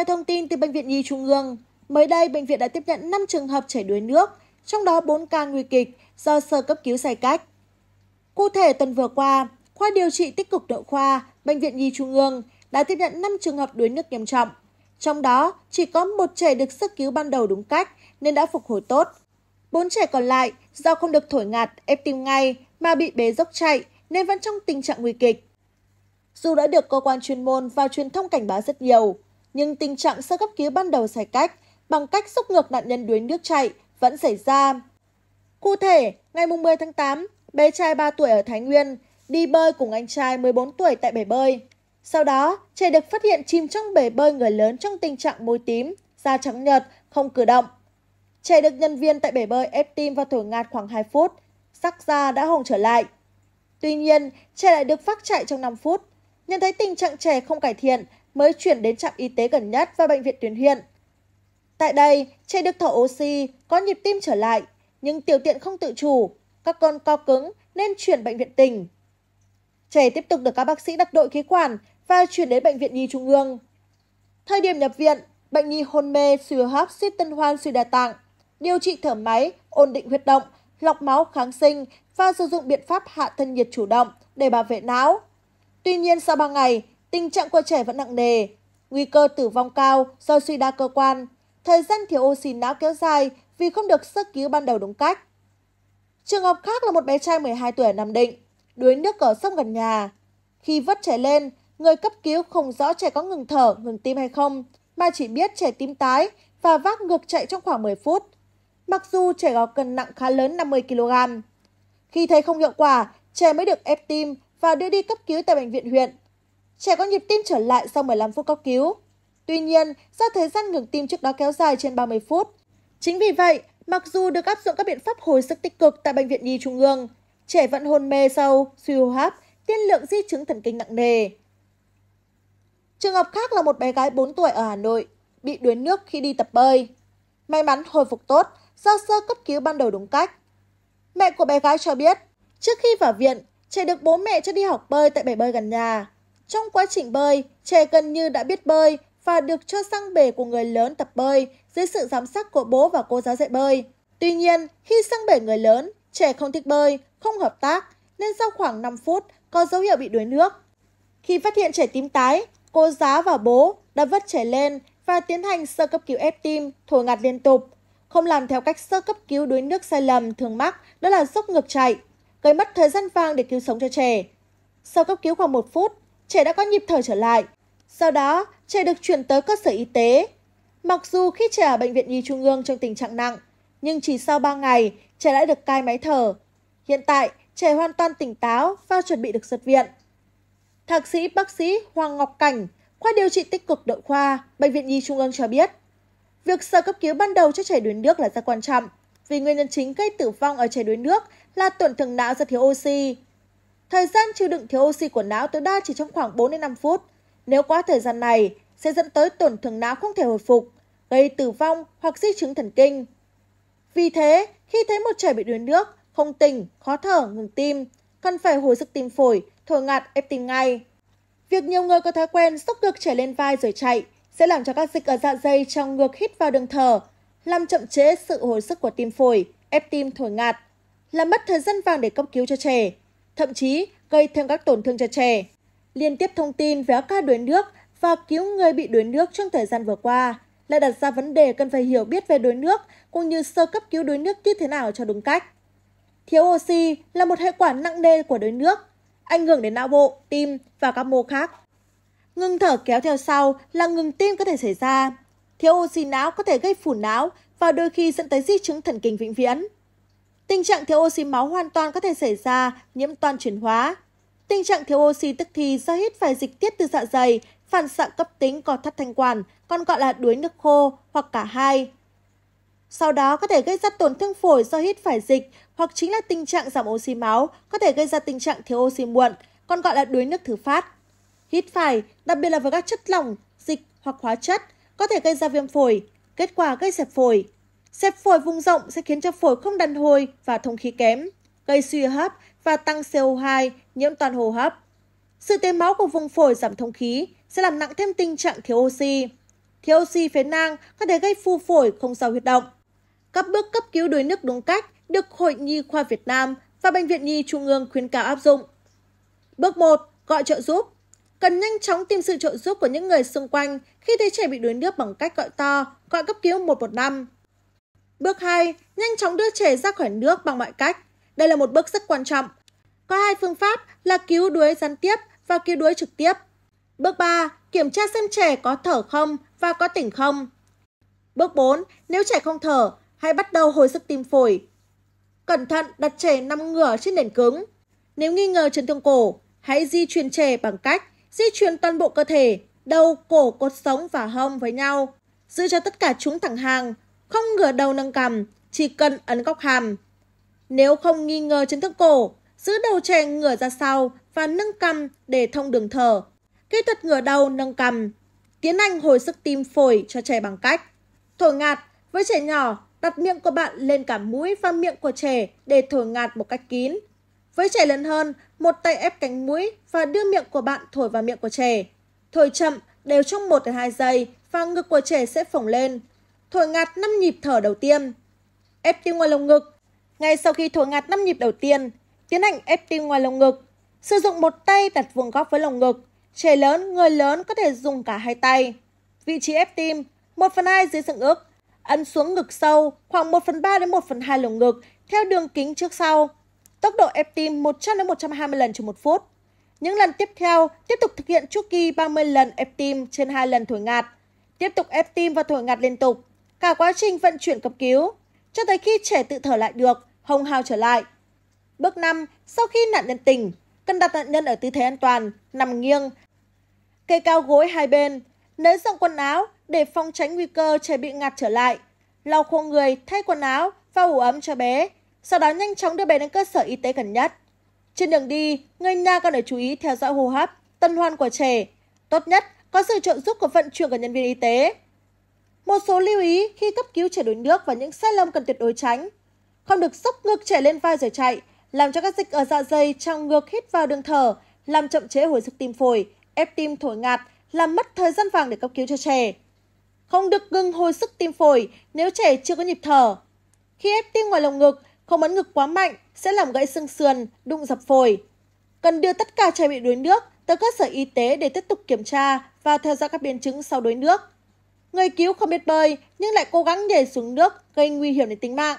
Theo thông tin từ Bệnh viện Nhi Trung ương, mới đây bệnh viện đã tiếp nhận 5 trường hợp chảy đuối nước, trong đó 4 ca nguy kịch do sơ cấp cứu sai cách. Cụ thể tuần vừa qua, khoa điều trị tích cực nội khoa Bệnh viện Nhi Trung ương đã tiếp nhận 5 trường hợp đuối nước nghiêm trọng. Trong đó, chỉ có một trẻ được sơ cứu ban đầu đúng cách nên đã phục hồi tốt. Bốn trẻ còn lại do không được thổi ngạt, ép tim ngay mà bị bế dốc chạy nên vẫn trong tình trạng nguy kịch. Dù đã được cơ quan chuyên môn và truyền thông cảnh báo rất nhiều, nhưng tình trạng sơ cấp cứu ban đầu sai cách bằng cách xúc ngược nạn nhân đuối nước chạy vẫn xảy ra. Cụ thể, ngày 10 tháng 8, bé trai 3 tuổi ở Thái Nguyên đi bơi cùng anh trai 14 tuổi tại bể bơi. Sau đó, trẻ được phát hiện chìm trong bể bơi người lớn trong tình trạng môi tím, da trắng nhợt, không cử động. Trẻ được nhân viên tại bể bơi ép tim và thổi ngạt khoảng 2 phút, sắc da đã hồng trở lại. Tuy nhiên, trẻ lại được phát chạy trong 5 phút. Nhận thấy tình trạng trẻ không cải thiện, mới chuyển đến trạm y tế gần nhất và bệnh viện tuyến huyện. Tại đây, trẻ được thở oxy, có nhịp tim trở lại, nhưng tiểu tiện không tự chủ, các con co cứng nên chuyển bệnh viện tỉnh. Trẻ tiếp tục được các bác sĩ đặt đội khí quản và chuyển đến bệnh viện Nhi Trung ương. Thời điểm nhập viện, bệnh nhi hôn mê suy hô hấp suy tân hoan suy đa tạng, điều trị thở máy, ổn định huyết động, lọc máu kháng sinh và sử dụng biện pháp hạ thân nhiệt chủ động để bảo vệ não. Tuy nhiên sau 3 ngày, tình trạng của trẻ vẫn nặng nề, nguy cơ tử vong cao do suy đa cơ quan, thời gian thiếu oxy não kéo dài vì không được sơ cứu ban đầu đúng cách. Trường hợp khác là một bé trai 12 tuổi ở Nam Định, đuối nước ở sông gần nhà. Khi vớt trẻ lên, người cấp cứu không rõ trẻ có ngừng thở, ngừng tim hay không, mà chỉ biết trẻ tim tái và vác ngược chạy trong khoảng 10 phút. Mặc dù trẻ có cân nặng khá lớn 50 kg. Khi thấy không hiệu quả, trẻ mới được ép tim và đưa đi cấp cứu tại bệnh viện huyện trẻ có nhịp tim trở lại sau 15 phút cấp cứu. Tuy nhiên, do thời gian ngừng tim trước đó kéo dài trên 30 phút, chính vì vậy, mặc dù được áp dụng các biện pháp hồi sức tích cực tại bệnh viện Nhi Trung ương, trẻ vẫn hôn mê sâu, suy hô hấp, tiên lượng di chứng thần kinh nặng nề. Trường hợp khác là một bé gái 4 tuổi ở Hà Nội bị đuối nước khi đi tập bơi. May mắn hồi phục tốt, do sơ cấp cứu ban đầu đúng cách. Mẹ của bé gái cho biết, trước khi vào viện, trẻ được bố mẹ cho đi học bơi tại bể bơi gần nhà. Trong quá trình bơi, trẻ gần như đã biết bơi và được cho sang bể của người lớn tập bơi dưới sự giám sát của bố và cô giáo dạy bơi. Tuy nhiên, khi sang bể người lớn, trẻ không thích bơi, không hợp tác, nên sau khoảng 5 phút có dấu hiệu bị đuối nước. Khi phát hiện trẻ tím tái, cô giáo và bố đã vớt trẻ lên và tiến hành sơ cấp cứu ép tim, thổi ngạt liên tục. Không làm theo cách sơ cấp cứu đuối nước sai lầm thường mắc đó là dốc ngược chạy, gây mất thời gian vàng để cứu sống cho trẻ. Sau cấp cứu khoảng một phút, trẻ đã có nhịp thở trở lại sau đó trẻ được chuyển tới cơ sở y tế mặc dù khi trẻ ở bệnh viện nhi trung ương trong tình trạng nặng nhưng chỉ sau 3 ngày trẻ đã được cai máy thở hiện tại trẻ hoàn toàn tỉnh táo và chuẩn bị được xuất viện thạc sĩ bác sĩ hoàng ngọc cảnh khoa điều trị tích cực nội khoa bệnh viện nhi trung ương cho biết việc sơ cấp cứu ban đầu cho trẻ đuối nước là rất quan trọng vì nguyên nhân chính gây tử vong ở trẻ đuối nước là tổn thương não do thiếu oxy Thời gian chịu đựng thiếu oxy của não tối đa chỉ trong khoảng 4 đến 5 phút. Nếu quá thời gian này, sẽ dẫn tới tổn thương não không thể hồi phục, gây tử vong hoặc di chứng thần kinh. Vì thế, khi thấy một trẻ bị đuối nước, không tỉnh, khó thở, ngừng tim, cần phải hồi sức tim phổi, thổi ngạt ép tim ngay. Việc nhiều người có thói quen sốc ngược trẻ lên vai rồi chạy sẽ làm cho các dịch ở dạ dày trong ngược hít vào đường thở, làm chậm chế sự hồi sức của tim phổi, ép tim thổi ngạt, làm mất thời gian vàng để cấp cứu cho trẻ, thậm chí gây thêm các tổn thương cho trẻ. Liên tiếp thông tin về các ca đuối nước và cứu người bị đuối nước trong thời gian vừa qua lại đặt ra vấn đề cần phải hiểu biết về đuối nước cũng như sơ cấp cứu đuối nước như thế nào cho đúng cách. Thiếu oxy là một hệ quả nặng nề của đuối nước, ảnh hưởng đến não bộ, tim và các mô khác. Ngừng thở kéo theo sau là ngừng tim có thể xảy ra. Thiếu oxy não có thể gây phù não và đôi khi dẫn tới di chứng thần kinh vĩnh viễn. Tình trạng thiếu oxy máu hoàn toàn có thể xảy ra nhiễm toàn chuyển hóa. Tình trạng thiếu oxy tức thì do hít phải dịch tiết từ dạ dày, phản xạ cấp tính có thắt thanh quản, còn gọi là đuối nước khô hoặc cả hai. Sau đó có thể gây ra tổn thương phổi do hít phải dịch hoặc chính là tình trạng giảm oxy máu, có thể gây ra tình trạng thiếu oxy muộn, còn gọi là đuối nước thứ phát. Hít phải, đặc biệt là với các chất lỏng, dịch hoặc hóa chất, có thể gây ra viêm phổi, kết quả gây xẹp phổi xếp phổi vùng rộng sẽ khiến cho phổi không đàn hồi và thông khí kém gây suy hấp và tăng co 2 nhiễm toàn hô hấp sự tê máu của vùng phổi giảm thông khí sẽ làm nặng thêm tình trạng thiếu oxy thiếu oxy phế nang có thể gây phù phổi không sao huyệt động các bước cấp cứu đuối nước đúng cách được Hội Nhi khoa Việt Nam và Bệnh viện Nhi Trung ương khuyến cáo áp dụng. Bước 1. Gọi trợ giúp. Cần nhanh chóng tìm sự trợ giúp của những người xung quanh khi thấy trẻ bị đuối nước bằng cách gọi to, gọi cấp cứu 115. Bước 2. Nhanh chóng đưa trẻ ra khỏi nước bằng mọi cách. Đây là một bước rất quan trọng. Có hai phương pháp là cứu đuối gián tiếp và cứu đuối trực tiếp. Bước 3. Kiểm tra xem trẻ có thở không và có tỉnh không. Bước 4. Nếu trẻ không thở, hãy bắt đầu hồi sức tim phổi. Cẩn thận đặt trẻ nằm ngửa trên nền cứng. Nếu nghi ngờ chấn thương cổ, hãy di chuyển trẻ bằng cách di chuyển toàn bộ cơ thể, đầu, cổ, cột sống và hông với nhau, giữ cho tất cả chúng thẳng hàng không ngửa đầu nâng cằm, chỉ cần ấn góc hàm. Nếu không nghi ngờ chấn thương cổ, giữ đầu trẻ ngửa ra sau và nâng cằm để thông đường thở. Kỹ thuật ngửa đầu nâng cằm, tiến hành hồi sức tim phổi cho trẻ bằng cách thổi ngạt với trẻ nhỏ, đặt miệng của bạn lên cả mũi và miệng của trẻ để thổi ngạt một cách kín. Với trẻ lớn hơn, một tay ép cánh mũi và đưa miệng của bạn thổi vào miệng của trẻ. Thổi chậm đều trong 1 2 giây và ngực của trẻ sẽ phồng lên thổi ngạt 5 nhịp thở đầu tiên. Ép tim ngoài lồng ngực. Ngay sau khi thổi ngạt 5 nhịp đầu tiên, tiến hành ép tim ngoài lồng ngực. Sử dụng một tay đặt vuông góc với lồng ngực. Trẻ lớn, người lớn có thể dùng cả hai tay. Vị trí ép tim 1 phần 2 dưới xương ức, ấn xuống ngực sâu khoảng 1 phần 3 đến 1 phần 2 lồng ngực theo đường kính trước sau. Tốc độ ép tim 100 đến 120 lần trên 1 phút. Những lần tiếp theo tiếp tục thực hiện chu kỳ 30 lần ép tim trên 2 lần thổi ngạt. Tiếp tục ép tim và thổi ngạt liên tục cả quá trình vận chuyển cấp cứu, cho tới khi trẻ tự thở lại được, hồng hào trở lại. Bước năm sau khi nạn nhân tỉnh, cần đặt nạn nhân ở tư thế an toàn, nằm nghiêng, kê cao gối hai bên, nới rộng quần áo để phòng tránh nguy cơ trẻ bị ngạt trở lại, lau khô người, thay quần áo và ủ ấm cho bé, sau đó nhanh chóng đưa bé đến cơ sở y tế gần nhất. Trên đường đi, người nhà cần phải chú ý theo dõi hô hấp, tân hoan của trẻ, tốt nhất có sự trợ giúp của vận chuyển của nhân viên y tế. Một số lưu ý khi cấp cứu trẻ đuối nước và những sai lầm cần tuyệt đối tránh. Không được sốc ngược trẻ lên vai rồi chạy, làm cho các dịch ở dạ dày trong ngược hít vào đường thở, làm chậm chế hồi sức tim phổi, ép tim thổi ngạt, làm mất thời gian vàng để cấp cứu cho trẻ. Không được ngừng hồi sức tim phổi nếu trẻ chưa có nhịp thở. Khi ép tim ngoài lồng ngực, không ấn ngực quá mạnh sẽ làm gãy xương sườn, đụng dập phổi. Cần đưa tất cả trẻ bị đuối nước tới cơ sở y tế để tiếp tục kiểm tra và theo dõi các biến chứng sau đuối nước người cứu không biết bơi nhưng lại cố gắng nhảy xuống nước gây nguy hiểm đến tính mạng